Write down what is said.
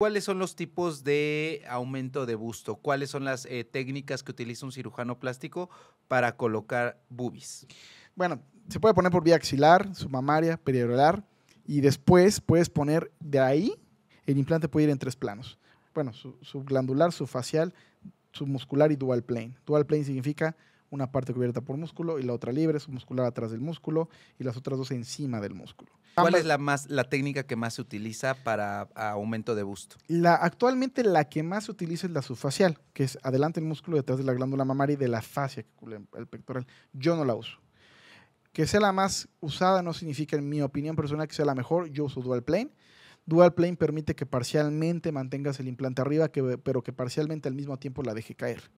¿Cuáles son los tipos de aumento de busto? ¿Cuáles son las eh, técnicas que utiliza un cirujano plástico para colocar boobies? Bueno, se puede poner por vía axilar, submamaria, periodolar y después puedes poner de ahí, el implante puede ir en tres planos. Bueno, subglandular, subfacial, submuscular y dual plane. Dual plane significa una parte cubierta por músculo y la otra libre, muscular atrás del músculo y las otras dos encima del músculo. ¿Cuál es la, más, la técnica que más se utiliza para aumento de busto? La, actualmente la que más se utiliza es la subfacial, que es adelante el músculo detrás de la glándula mamaria y de la fascia que el pectoral. Yo no la uso. Que sea la más usada no significa, en mi opinión personal, que sea la mejor. Yo uso dual plane. Dual plane permite que parcialmente mantengas el implante arriba, que, pero que parcialmente al mismo tiempo la deje caer.